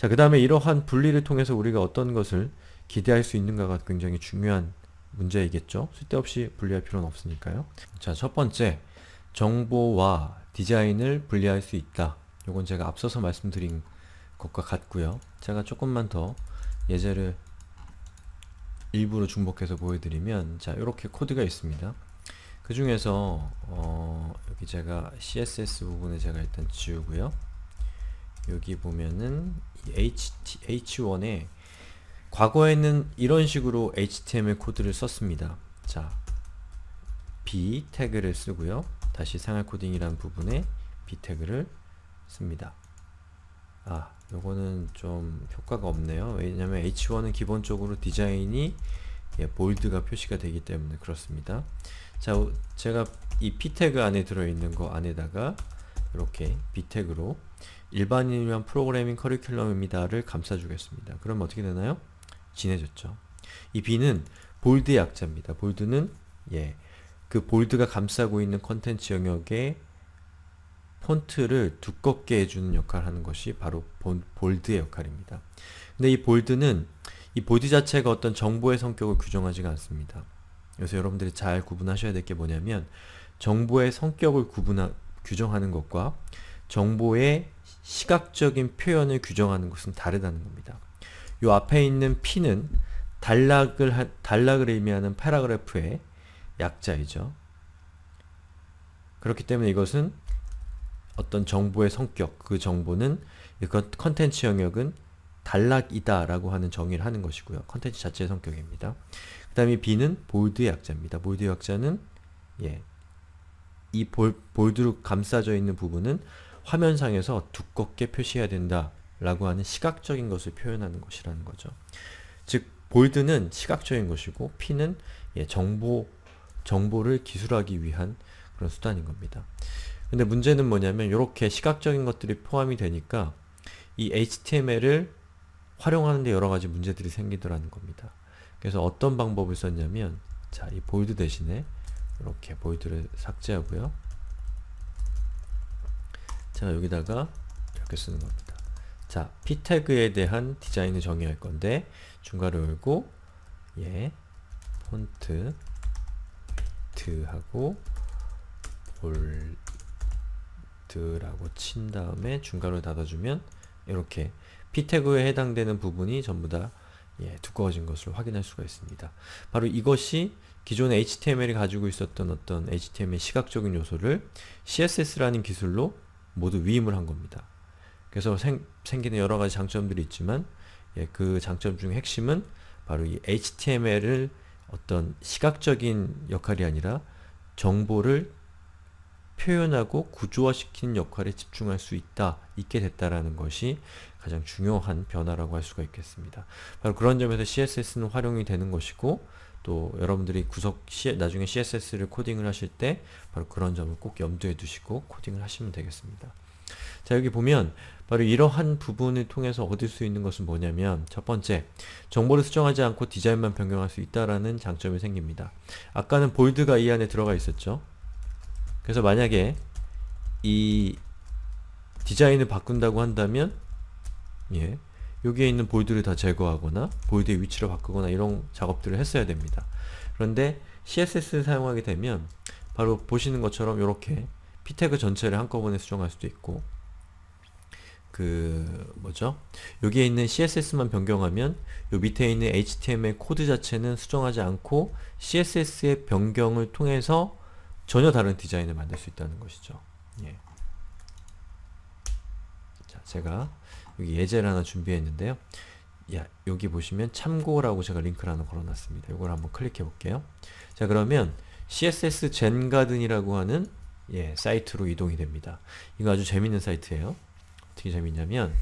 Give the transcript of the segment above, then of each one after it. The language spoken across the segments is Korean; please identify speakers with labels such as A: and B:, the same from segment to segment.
A: 자, 그 다음에 이러한 분리를 통해서 우리가 어떤 것을 기대할 수 있는가가 굉장히 중요한 문제이겠죠. 쓸데없이 분리할 필요는 없으니까요. 자, 첫 번째, 정보와 디자인을 분리할 수 있다. 요건 제가 앞서서 말씀드린 것과 같고요. 제가 조금만 더 예제를 일부러 중복해서 보여드리면 자, 이렇게 코드가 있습니다. 그 중에서 어, 여기 제가 CSS 부분에 제가 일단 지우고요. 여기 보면은 h 1에 과거에는 이런 식으로 html 코드를 썼습니다. 자, b 태그를 쓰고요. 다시 생활 코딩이란 부분에 b 태그를 씁니다. 아, 요거는 좀 효과가 없네요. 왜냐면 h1은 기본적으로 디자인이 예, 볼드가 표시가 되기 때문에 그렇습니다. 자, 제가 이 p 태그 안에 들어있는 거 안에다가 이렇게 비태으로 일반인을 위한 프로그래밍 커리큘럼입니다를 감싸주겠습니다. 그럼 어떻게 되나요? 진해졌죠. 이 B는 볼드의 약자입니다. 볼드는 예, 그 볼드가 감싸고 있는 컨텐츠 영역에 폰트를 두껍게 해주는 역할을 하는 것이 바로 본, 볼드의 역할입니다. 근데 이 볼드는 이 볼드 자체가 어떤 정보의 성격을 규정하지가 않습니다. 그래서 여러분들이 잘 구분하셔야 될 게 뭐냐면 정보의 성격을 구분하, 규정하는 것과 정보의 시각적인 표현을 규정하는 것은 다르다는 겁니다. 요 앞에 있는 P는 단락을, 하, 단락을 의미하는 파라그래프의 약자이죠. 그렇기 때문에 이것은 어떤 정보의 성격, 그 정보는 컨텐츠 영역은 단락이다 라고 하는 정의를 하는 것이고요. 컨텐츠 자체의 성격입니다. 그 다음에 B는 볼드의 약자입니다. 볼드의 약자는 예, 이 볼, 볼드로 감싸져 있는 부분은 화면상에서 두껍게 표시해야 된다라고 하는 시각적인 것을 표현하는 것이라는 거죠. 즉 볼드는 시각적인 것이고 P는 예, 정보 정보를 기술하기 위한 그런 수단인 겁니다. 근데 문제는 뭐냐면 이렇게 시각적인 것들이 포함이 되니까 이 HTML을 활용하는데 여러 가지 문제들이 생기더라는 겁니다. 그래서 어떤 방법을 썼냐면 자, 이 볼드 대신에 이렇게 보이드를 삭제하고요. 제가 여기다가 이렇게 쓰는 겁니다. 자, p 태그에 대한 디자인을 정의할 건데 중괄을 열고 예, 폰트 하고 볼드라고 친 다음에 중괄을 닫아주면 이렇게 p 태그에 해당되는 부분이 전부 다 예, 두꺼워진 것을 확인할 수가 있습니다. 바로 이것이 기존 HTML이 가지고 있었던 어떤 HTML 시각적인 요소를 CSS라는 기술로 모두 위임을 한 겁니다. 그래서 생, 기는 여러가지 장점들이 있지만 예, 그 장점 중 핵심은 바로 이 HTML을 어떤 시각적인 역할이 아니라 정보를 표현하고 구조화시키는 역할에 집중할 수 있다, 있게 됐다라는 것이 가장 중요한 변화라고 할 수가 있겠습니다. 바로 그런 점에서 CSS는 활용이 되는 것이고 또 여러분들이 구석 나중에 CSS를 코딩을 하실 때 바로 그런 점을 꼭 염두에 두시고 코딩을 하시면 되겠습니다. 자 여기 보면 바로 이러한 부분을 통해서 얻을 수 있는 것은 뭐냐면 첫 번째, 정보를 수정하지 않고 디자인만 변경할 수 있다라는 장점이 생깁니다. 아까는 볼드가 이 안에 들어가 있었죠. 그래서 만약에 이 디자인을 바꾼다고 한다면 예. 여기에 있는 보이드를다 제거하거나 보이드의 위치를 바꾸거나 이런 작업들을 했어야 됩니다. 그런데 CSS를 사용하게 되면 바로 보시는 것처럼 이렇게 p 태그 전체를 한꺼번에 수정할 수도 있고 그 뭐죠? 여기에 있는 CSS만 변경하면 요 밑에 있는 HTML 코드 자체는 수정하지 않고 CSS의 변경을 통해서 전혀 다른 디자인을 만들 수 있다는 것이죠. 예. 자, 제가 여기 예제를 하나 준비했는데요. 야, 여기 보시면 참고라고 제가 링크를 하나 걸어놨습니다. 이걸 한번 클릭해 볼게요. 자 그러면 CSS 젠가든이라고 하는 예, 사이트로 이동이 됩니다. 이거 아주 재밌는 사이트예요. 어떻게 재밌냐면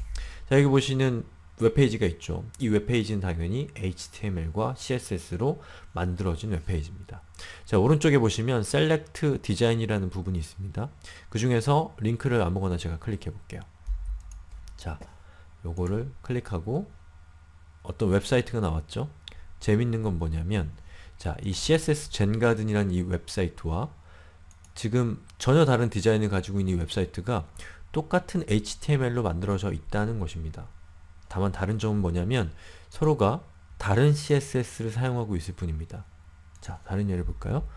A: 자 여기 보시는 웹페이지가 있죠. 이 웹페이지는 당연히 HTML과 CSS로 만들어진 웹페이지입니다. 자 오른쪽에 보시면 Select Design이라는 부분이 있습니다. 그 중에서 링크를 아무거나 제가 클릭해 볼게요. 자 요거를 클릭하고 어떤 웹사이트가 나왔죠? 재밌는 건 뭐냐면 자, 이 CSS 젠가든이라는 이 웹사이트와 지금 전혀 다른 디자인을 가지고 있는 이 웹사이트가 똑같은 HTML로 만들어져 있다는 것입니다. 다만 다른 점은 뭐냐면 서로가 다른 CSS를 사용하고 있을 뿐입니다. 자, 다른 예를 볼까요?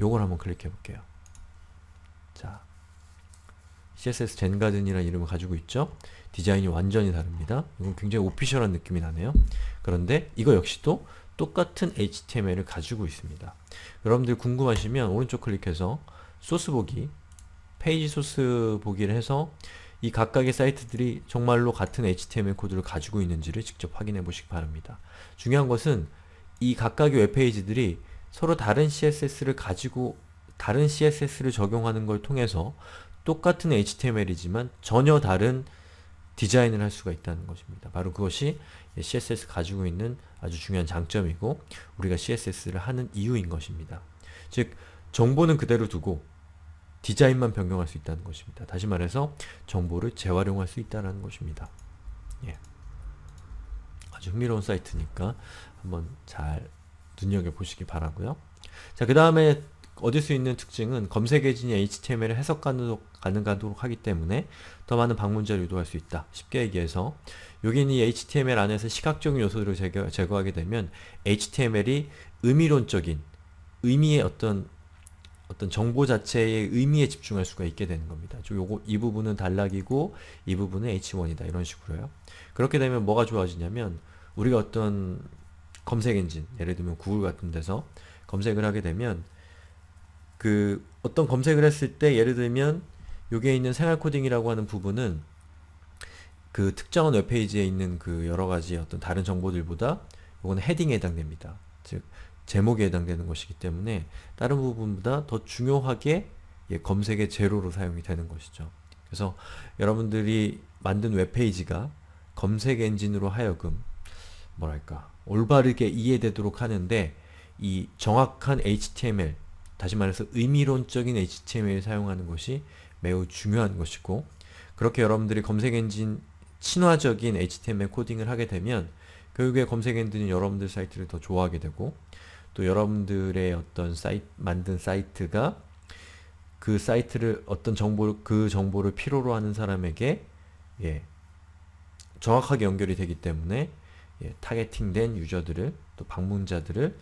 A: 요걸 한번 클릭해 볼게요. CSS 젠가든이라는 이름을 가지고 있죠. 디자인이 완전히 다릅니다. 이건 굉장히 오피셜한 느낌이 나네요. 그런데 이거 역시도 똑같은 HTML을 가지고 있습니다. 여러분들 궁금하시면 오른쪽 클릭해서 소스 보기, 페이지 소스 보기를 해서 이 각각의 사이트들이 정말로 같은 HTML 코드를 가지고 있는지를 직접 확인해 보시기 바랍니다. 중요한 것은 이 각각의 웹페이지들이 서로 다른 CSS를 가지고 다른 CSS를 적용하는 걸 통해서 똑같은 HTML이지만 전혀 다른 디자인을 할 수가 있다는 것입니다. 바로 그것이 CSS 가지고 있는 아주 중요한 장점이고 우리가 CSS를 하는 이유인 것입니다. 즉 정보는 그대로 두고 디자인만 변경할 수 있다는 것입니다. 다시 말해서 정보를 재활용할 수 있다는 것입니다. 예. 아주 흥미로운 사이트니까 한번 잘 눈여겨보시기 바라고요. 자, 그 다음에 얻을 수 있는 특징은 검색 엔진이 HTML을 해석 가능하도록 하기 때문에 더 많은 방문자를 유도할 수 있다. 쉽게 얘기해서 여기는 이 HTML 안에서 시각적인 요소들을 제거, 제거하게 되면 HTML이 의미론적인 의미의 어떤 어떤 정보 자체의 의미에 집중할 수가 있게 되는 겁니다. 요거 이 부분은 단락이고 이 부분은 h1이다 이런 식으로요. 그렇게 되면 뭐가 좋아지냐면 우리가 어떤 검색 엔진 예를 들면 구글 같은 데서 검색을 하게 되면 그 어떤 검색을 했을 때 예를 들면 여기에 있는 생활 코딩이라고 하는 부분은 그 특정한 웹페이지에 있는 그 여러 가지 어떤 다른 정보들보다 이건 헤딩에 해당됩니다. 즉 제목에 해당되는 것이기 때문에 다른 부분보다 더 중요하게 예, 검색의 제로로 사용이 되는 것이죠. 그래서 여러분들이 만든 웹페이지가 검색 엔진으로 하여금 뭐랄까 올바르게 이해되도록 하는데 이 정확한 HTML 다시 말해서 의미론적인 HTML을 사용하는 것이 매우 중요한 것이고 그렇게 여러분들이 검색엔진 친화적인 HTML 코딩을 하게 되면 교육의 검색엔진이 여러분들 사이트를 더 좋아하게 되고 또 여러분들의 어떤 사이트, 만든 사이트가 그 사이트를 어떤 정보를, 그 정보를 필요로 하는 사람에게 예, 정확하게 연결이 되기 때문에 예, 타겟팅된 유저들을 또 방문자들을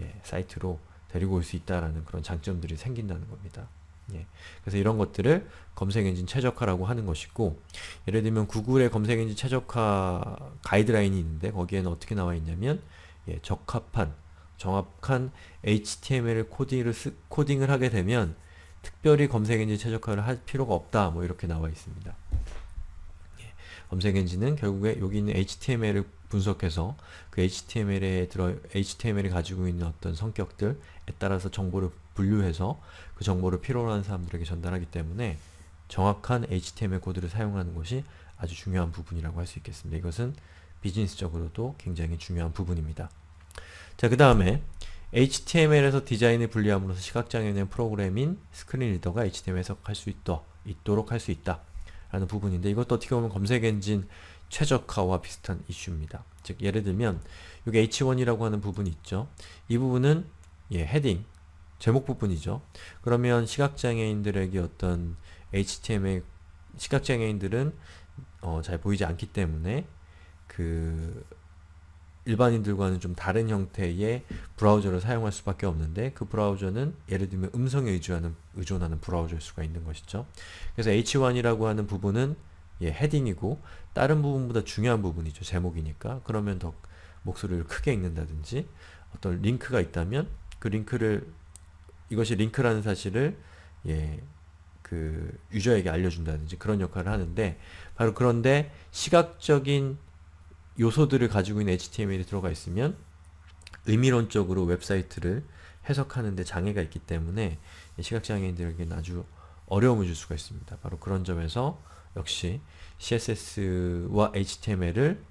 A: 예, 사이트로 데리고 올 수 있다라는 그런 장점들이 생긴다는 겁니다. 예. 그래서 이런 것들을 검색엔진 최적화라고 하는 것이고 예를 들면 구글의 검색엔진 최적화 가이드라인이 있는데 거기에는 어떻게 나와 있냐면 예, 적합한 정확한 HTML 코딩을, 쓰, 코딩을 하게 되면 특별히 검색엔진 최적화를 할 필요가 없다 뭐 이렇게 나와 있습니다. 검색 엔진은 결국에 여기 있는 HTML을 분석해서 그 HTML에 들어 HTML이 가지고 있는 어떤 성격들에 따라서 정보를 분류해서 그 정보를 필요로 하는 사람들에게 전달하기 때문에 정확한 HTML 코드를 사용하는 것이 아주 중요한 부분이라고 할 수 있겠습니다. 이것은 비즈니스적으로도 굉장히 중요한 부분입니다. 자, 그 다음에 HTML에서 디자인을 분리함으로써 시각장애인 프로그램인 스크린 리더가 HTML에 해석할 수 있도록 할 수 있다. 라는 부분인데 이것도 어떻게 보면 검색 엔진 최적화와 비슷한 이슈입니다. 즉 예를 들면 여기 h1이라고 하는 부분이 있죠. 이 부분은 예, 헤딩, 제목 부분이죠. 그러면 시각장애인들에게 어떤 HTML 시각장애인들은 어, 잘 보이지 않기 때문에 그 일반인들과는 좀 다른 형태의 브라우저를 사용할 수밖에 없는데 그 브라우저는 예를 들면 음성에 의존하는, 의존하는 브라우저일 수가 있는 것이죠. 그래서 h1이라고 하는 부분은 예, 헤딩이고 다른 부분보다 중요한 부분이죠. 제목이니까. 그러면 더 목소리를 크게 읽는다든지 어떤 링크가 있다면 그 링크를 이것이 링크라는 사실을 예, 그 유저에게 알려준다든지 그런 역할을 하는데 바로 그런데 시각적인 요소들을 가지고 있는 HTML이 들어가 있으면 의미론적으로 웹사이트를 해석하는 데 장애가 있기 때문에 시각장애인들에게는 아주 어려움을 줄 수가 있습니다. 바로 그런 점에서 역시 CSS와 HTML을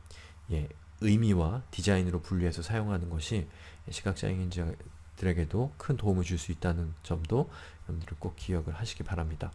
A: 예, 의미와 디자인으로 분리해서 사용하는 것이 시각장애인들에게도 큰 도움을 줄 수 있다는 점도 여러분들이 꼭 기억을 하시기 바랍니다.